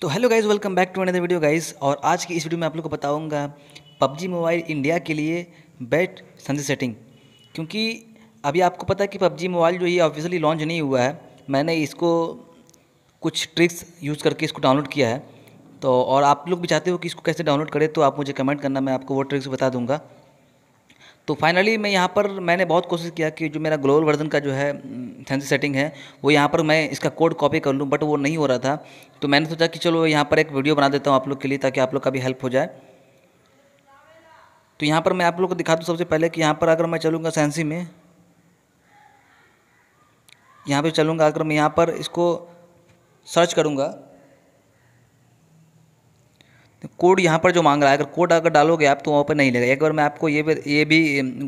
तो hello guys welcome back to another video guys और आज की इस वीडियो में आप लोग को बताऊंगा पबजी मोबाइल इंडिया के लिए बेट संधि सेटिंग क्योंकि अभी आपको पता है कि पबजी मोबाइल जो ये ऑफिशियली लॉन्च नहीं हुआ है मैंने इसको कुछ ट्रिक्स यूज़ करके इसको डाउनलोड किया है तो और आप लोग भी चाहते हो कि इसको कैसे डाउनलोड करें तो आप मुझे कमेंट करना मैं आपको वो ट्रिक्स बता दूंगा तो फाइनली मैं यहाँ पर मैंने बहुत कोशिश किया कि जो मेरा ग्लोबल वर्जन का जो है फैंसी सेटिंग है वो यहाँ पर मैं इसका कोड कॉपी कर लूँ बट वो नहीं हो रहा था तो मैंने सोचा कि चलो यहाँ पर एक वीडियो बना देता हूँ आप लोग के लिए ताकि आप लोग का भी हेल्प हो जाए तो यहाँ पर मैं आप लोग को दिखा दूँ सबसे पहले कि यहाँ पर अगर मैं चलूँगा सेंसी में यहाँ पर चलूँगा अगर मैं यहाँ पर इसको सर्च करूँगा कोड यहाँ पर जो मांग रहा है अगर कोड अगर डालोगे आप तो वहाँ पर नहीं लेगा एक बार मैं आपको ये भी ये भी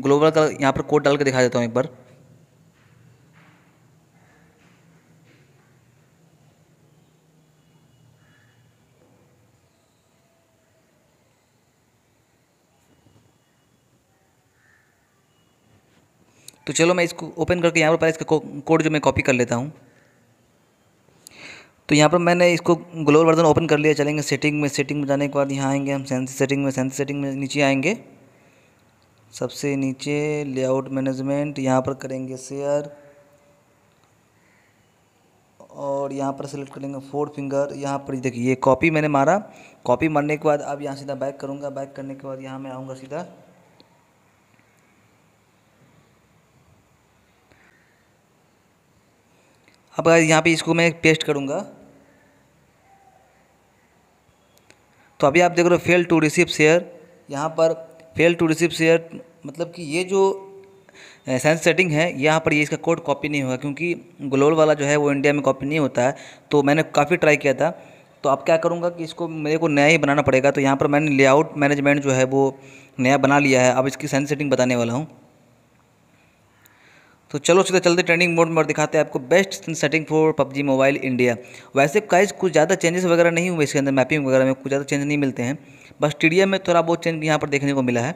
ग्लोबल का यहाँ पर कोड डाल के दिखा देता हूँ एक बार तो चलो मैं इसको ओपन करके यहाँ पर पहले इसका कोड जो मैं कॉपी कर लेता हूँ तो यहाँ पर मैंने इसको ग्लोबल वर्जन ओपन कर लिया चलेंगे सेटिंग में सेटिंग में जाने के बाद यहाँ आएंगे हम सेंस सेटिंग में सेंस सेटिंग में नीचे आएंगे सबसे नीचे लेआउट मैनेजमेंट यहाँ पर करेंगे शेयर और यहाँ पर सेलेक्ट करेंगे फोर फिंगर यहाँ पर देखिए ये कॉपी मैंने मारा कॉपी मारने के बाद अब यहाँ सीधा बैक करूँगा बैक करने के बाद यहाँ मैं आऊँगा सीधा अब यहाँ पे इसको मैं पेस्ट करूँगा तो अभी आप देख रहे हो फेल टू रिसीव शेयर यहाँ पर फेल टू रिसीव शेयर मतलब कि ये जो सेंस सेटिंग है यहाँ पर ये इसका कोड कॉपी नहीं होगा क्योंकि ग्लोबल वाला जो है वो इंडिया में कॉपी नहीं होता है तो मैंने काफ़ी ट्राई किया था तो अब क्या करूँगा कि इसको मेरे को नया ही बनाना पड़ेगा तो यहाँ पर मैंने लेआउट मैनेजमेंट जो है वो नया बना लिया है अब इसकी सेंस सेटिंग बताने वाला हूँ तो चलो सीधे चलते ट्रेंडिंग मोड में दिखाते हैं आपको best setting for PUBG mobile India वैसे काइज कुछ ज़्यादा चेंजेस वगैरह नहीं हुए इसके अंदर मैपिंग वगैरह में कुछ ज़्यादा चेंज नहीं मिलते हैं बस टी में थोड़ा बहुत चेंज यहाँ पर देखने को मिला है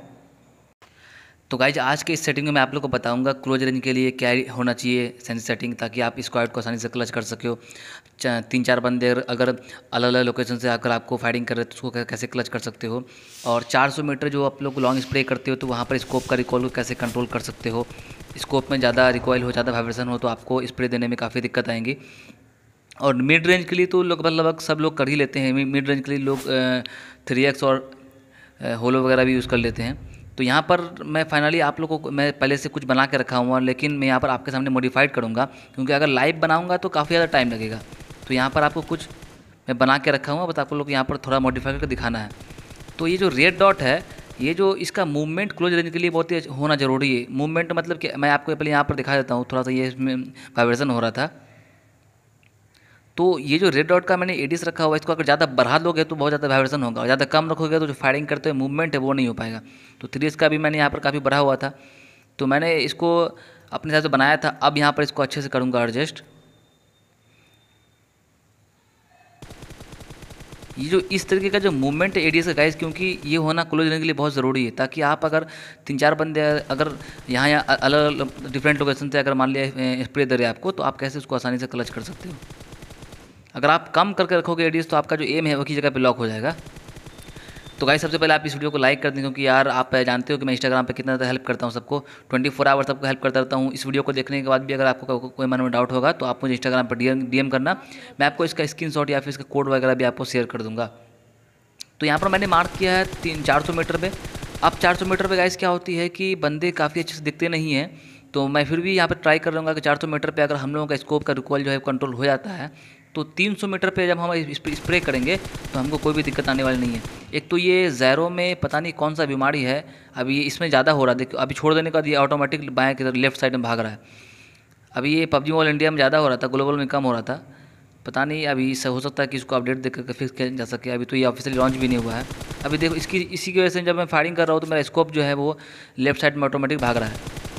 तो गाइज आज के इस सेटिंग में मैं आप लोग को बताऊंगा क्लोज रेंज के लिए क्या होना चाहिए सेंस सेटिंग ताकि आप स्क्वाड को आसानी से क्लच कर सको तीन चार बंदे अगर अलग अलग लोकेशन से आकर आपको फायरिंग कर रहे तो उसको कैसे क्लच कर सकते हो और 400 मीटर जो आप लोग लॉन्ग स्प्रे करते हो तो वहाँ पर स्कोप का रिकॉल को कैसे कंट्रोल कर सकते हो स्कोप में ज़्यादा रिकॉयल हो ज़्यादा वाइब्रेशन हो तो आपको स्प्रे देने में काफ़ी दिक्कत आएंगी और मिड रेंज के लिए तो लगभग लगभग सब लोग कर ही लेते हैं मिड रेंज के लिए लोग थ्री एक्स और होलो वगैरह भी यूज़ कर लेते हैं तो यहाँ पर मैं फाइनली आप लोगों को मैं पहले से कुछ बना के रखा हुआ लेकिन मैं यहाँ पर आपके सामने मॉडिफाइड करूँगा क्योंकि अगर लाइव बनाऊँगा तो काफ़ी ज़्यादा टाइम लगेगा तो यहाँ पर आपको कुछ मैं बना के रखा हुआ बस आप लोग यहाँ पर थोड़ा मॉडिफाई करके दिखाना है तो ये जो रेड डॉट है ये जो इसका मूवमेंट क्लोज रेंज के लिए बहुत ही होना ज़रूरी है मूवमेंट मतलब कि मैं आपको पहले यहाँ पर दिखा देता हूँ थोड़ा सा ये इसमें वाइब्रेशन हो रहा था तो ये जो रेड डॉट का मैंने एडिस रखा हुआ है इसको अगर ज़्यादा बढ़ा लोगे तो बहुत ज़्यादा वाइब्रेशन होगा और ज़्यादा कम रखोगे तो जो फायरिंग करते हुए मूवमेंट है वो नहीं हो पाएगा तो थ्री का भी मैंने यहाँ पर काफ़ी बढ़ा हुआ था तो मैंने इसको अपने हिसाब से बनाया था अब यहाँ पर इसको अच्छे से करूँगा एडजस्ट ये जो इस तरीके का जो मूवमेंट है एडीएस का गाइस क्योंकि ये होना क्लोज रेंज के लिए बहुत ज़रूरी है ताकि आप अगर तीन चार बंदे अगर यहाँ यहाँ अलग अलग डिफरेंट लोकेशन से अगर मान लिया स्प्रे दे रहे आपको तो आप कैसे उसको आसानी से क्लच कर सकते हो अगर आप कम करके रखोगे रेडियस तो आपका जो एम है वो की जगह पर लॉक हो जाएगा तो गाइस सबसे पहले आप इस वीडियो को लाइक कर दें क्योंकि यार आप जानते हो कि मैं इंस्टाग्राम पे कितना हेल्प करता हूँ सबको 24 फोर आवर्स आपको हेल्प करता रहता हूँ इस वीडियो को देखने के बाद भी अगर आपको को, को, कोई मन में डाउट होगा तो आप मुझे इंस्टाग्राम पर डीएम एम करना मैं आपको इसका स्क्रीन या फिर इसका कोड वगैरह भी आपको शेयर कर दूँगा तो यहाँ पर मैंने मार्क किया है तीन चार मीटर पर अब चार मीटर पर गाइस क्या होती है कि बंदे काफ़ी अच्छे से दिखते नहीं हैं तो मैं फिर भी यहाँ पर ट्राई कर रहा कि 400 मीटर पे अगर हम लोगों का स्कोप का रिकॉल जो है कंट्रोल हो जाता है तो 300 मीटर पे जब हम स्प्रे करेंगे तो हमको कोई भी दिक्कत आने वाली नहीं है एक तो ये जैरो में पता नहीं कौन सा बीमारी है अभी ये इसमें ज़्यादा हो रहा है देखो अभी छोड़ देने का ये ऑटोमेटिक बाएँ किधर लेफ्ट साइड में भाग रहा है अभी ये पबजी मोबाइल इंडिया में ज़्यादा हो रहा था ग्लोबल में कम हो रहा था पता नहीं अभी इससे हो सकता है कि इसको अपडेट देख करके फिक्स किया जा सके अभी तो ये ऑफिशियली लॉन्च भी नहीं हुआ है अभी देखो इसकी इसी की वजह से जब मैं फायरिंग कर रहा हूँ तो मेरा स्कोप जो है वो लेफ्ट साइड में ऑटोमेटिक भाग रहा है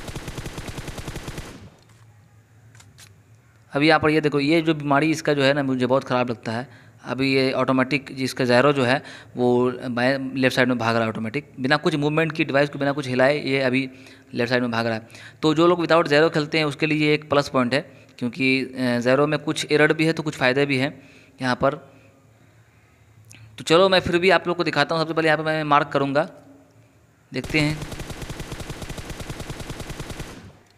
अभी यहाँ पर ये देखो ये जो बीमारी इसका जो है ना मुझे बहुत ख़राब लगता है अभी ये ऑटोमेटिक जिसका जैरो जो है वो बाएँ लेफ्ट साइड में भाग रहा है ऑटोमेटिक बिना कुछ मूवमेंट की डिवाइस को बिना कुछ हिलाए ये अभी लेफ्ट साइड में भाग रहा है तो जो लोग विदाउट जैरो खेलते हैं उसके लिए ये एक प्लस पॉइंट है क्योंकि जैरो में कुछ एरड भी है तो कुछ फ़ायदे भी हैं यहाँ पर तो चलो मैं फिर भी आप लोग को दिखाता हूँ सबसे पहले यहाँ पर मैं मार्क करूँगा देखते हैं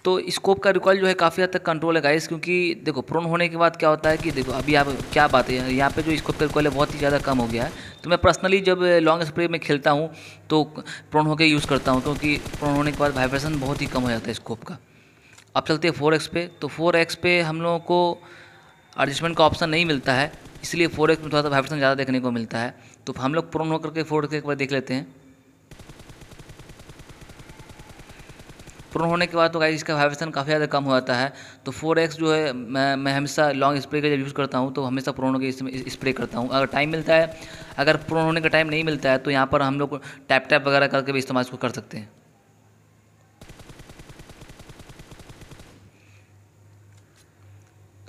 तो स्कोप का रिकॉयल जो है काफ़ी हद तक कंट्रोल है गाइस क्योंकि देखो प्रोन होने के बाद क्या होता है कि देखो अभी आप क्या बात है यहाँ पे जो स्कोप का रिकॉल है बहुत ही ज़्यादा कम हो गया है तो मैं पर्सनली जब लॉन्ग स्प्रे में खेलता हूँ तो प्रोन होकर यूज़ करता हूँ क्योंकि तो प्रोन होने के बाद वाइब्रेशन बहुत ही कम हो जाता है स्कोप का अब चलते हैं फोर पे तो फोर पे हम लोगों को एडजस्टमेंट का ऑप्शन नहीं मिलता है इसलिए फोर में थोड़ा सा वाइब्रेशन ज़्यादा देखने को मिलता है तो हम लोग प्रोन होकर के फोर एक बार देख लेते हैं प्रोन होने के बाद तो गाइस इसका वाइब्रेशन काफ़ी ज़्यादा कम हो जाता है तो फोर एक्स जो है मैं मैं हमेशा लॉन्ग स्प्रे का जब यूज़ करता हूँ तो हमेशा प्रोन के स्प्रे करता हूँ अगर टाइम मिलता है अगर प्रोन होने का टाइम नहीं मिलता है तो यहाँ पर हम लोग टैप टैप वगैरह करके भी इस्तेमाल इसको कर सकते हैं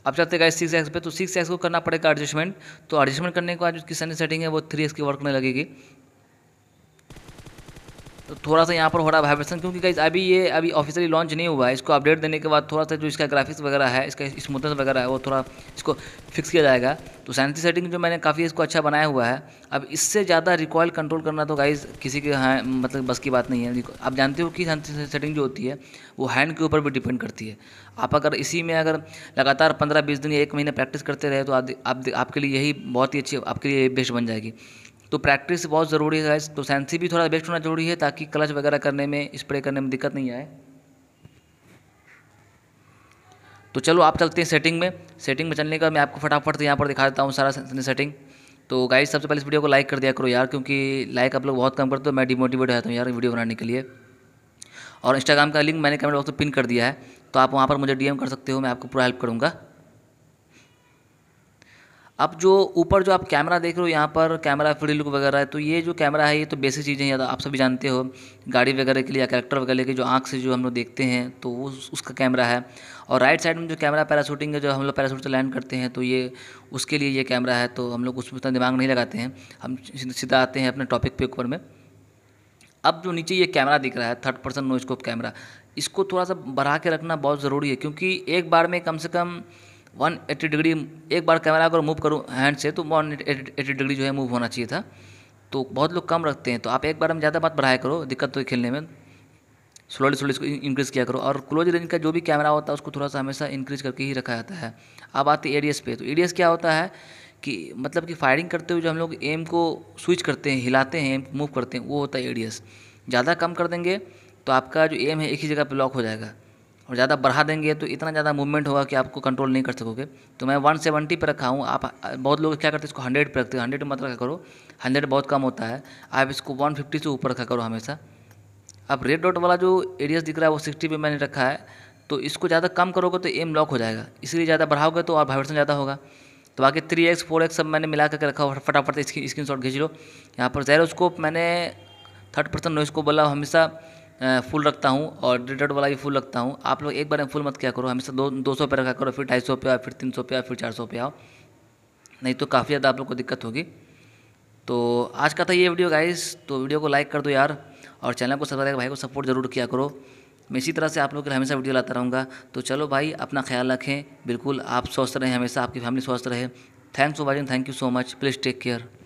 आप चाहते गाइस सिक्स एक्स पे तो सिक्स एक्स को करना पड़ेगा एडजस्टमेंट तो एडजस्टमेंट करने के बाद जो किसान सेटिंग है वो थ्री एक्स की वर्क में लगेगी तो थोड़ा सा यहाँ पर हो रहा है वाइब्रेशन क्योंकि गाइज अभी ये अभी ऑफिशियली लॉन्च नहीं हुआ है इसको अपडेट देने के बाद थोड़ा सा जो इसका ग्राफिक्स वगैरह है इसका स्मूथनेस वगैरह है वो थोड़ा इसको फिक्स किया जाएगा तो सैनिटी सेटिंग जो मैंने काफ़ी इसको अच्छा बनाया हुआ है अब इससे ज़्यादा रिकॉयल कंट्रोल करना तो गाइज किसी के हाँ मतलब बस की बात नहीं है आप जानते हो कि सैनिटी सेटिंग जो होती है वो हैंड के ऊपर भी डिपेंड करती है आप अगर इसी में अगर लगातार पंद्रह बीस दिन या एक महीने प्रैक्टिस करते रहे तो आप, आपके लिए यही बहुत ही अच्छी आपके लिए बेस्ट बन जाएगी तो प्रैक्टिस बहुत ज़रूरी है तो सेंसी भी थोड़ा बेस्ट होना जरूरी है ताकि क्लच वगैरह करने में स्प्रे करने में दिक्कत नहीं आए तो चलो आप चलते हैं सेटिंग में सेटिंग में चलने का मैं आपको फटाफट से यहाँ पर दिखा देता हूँ सारा सेटिंग तो गाइस सबसे पहले इस वीडियो को लाइक कर दिया करो यार क्योंकि लाइक आप लोग बहुत कम करते हो मैं डिमोटिवेट रहता हूँ यार वीडियो बनाने के लिए और इंस्टाग्राम का लिंक मैंने कमेंट बॉक्स में पिन कर दिया है तो आप वहाँ पर मुझे डीएम कर सकते हो मैं आपको पूरा हेल्प करूँगा अब जो ऊपर जो आप कैमरा देख रहे हो यहाँ पर कैमरा फ्री लुक वगैरह है तो ये जो कैमरा है ये तो बेसिक चीज़ें हैं आप सभी जानते हो गाड़ी वगैरह के लिए या करेक्टर वगैरह के जो आँख से जो हम लोग देखते हैं तो वो उसका कैमरा है और राइट साइड में जो कैमरा पैराशूटिंग है जो हम लोग पैराशूट से लैंड करते हैं तो ये उसके लिए ये कैमरा है तो हम लोग उसमें उतना दिमाग नहीं लगाते हैं हम सीधा आते हैं अपने टॉपिक पे ऊपर में अब जो नीचे ये कैमरा दिख रहा है third person no scope camera इसको थोड़ा सा बढ़ा के रखना बहुत ज़रूरी है क्योंकि एक बार में कम से कम वन एट्टी डिग्री एक बार कैमरा अगर मूव करूँ हैंड से तो वन एट्टी डिग्री जो है मूव होना चाहिए था तो बहुत लोग कम रखते हैं तो आप एक बार में ज़्यादा बात बढ़ाया करो दिक्कत तो खेलने में स्लोली स्लोली इसको इंक्रीज़ किया करो और क्लोज रेंज का जो भी कैमरा होता है उसको थोड़ा सा हमेशा इंक्रीज करके ही रखा जाता है अब ए डी एस पे तो एस क्या होता है कि मतलब कि फायरिंग करते हुए जो हम लोग एम को स्विच करते हैं हिलाते हैं एम मूव करते हैं वो होता है एस ज़्यादा कम कर देंगे तो आपका जो एम है एक ही जगह पर लॉक हो जाएगा और ज़्यादा बढ़ा देंगे तो इतना ज़्यादा मूवमेंट होगा कि आपको कंट्रोल नहीं कर सकोगे तो मैं वन सेवेंटी पर रखा हूँ आप बहुत लोग क्या करते हैं इसको हंड्रेड पर रखते हैं हंड्रेड मत रखा करो हंड्रेड बहुत कम होता है आप इसको वन फिफ्टी से ऊपर रखा करो हमेशा अब रेड डॉट वाला जो एरियस दिख रहा है वो सिक्सटी पर मैंने रखा है तो इसको ज़्यादा कम करोगे तो एम लॉक हो जाएगा इसलिए ज़्यादा बढ़ाओगे तो और वाइब्रेशन ज़्यादा होगा तो बाकी थ्री एक्स फोर एक्स सब मैंने मिला करके रखा हुआ फटाफट इसकी स्क्रीन शॉट खींच लो यहाँ पर जैरोस्कोप मैंने थर्ड पर्सन नॉइस को बोला हमेशा फुल रखता हूँ और डेढ़ वाला भी फुल रखता हूँ आप लोग एक बार में फुल मत क्या करो हमेशा दो दो सौ पे रखा करो फिर ढाई सौ पे आओ फिर तीन सौ पे आओ फिर चार सौ पे आओ नहीं तो काफ़ी ज़्यादा आप लोग को दिक्कत होगी तो आज का था ये वीडियो गाइस तो वीडियो को लाइक कर दो यार और चैनल को सब्सक्राइब भाई को सपोर्ट जरूर किया करो मैं इसी तरह से आप लोग के लिए हमेशा वीडियो लाता रहूँगा तो चलो भाई अपना ख्याल रखें बिल्कुल आप स्वस्थ रहें हमेशा आपकी फैमिली स्वस्थ रहे thanks for watching thank you so much please take care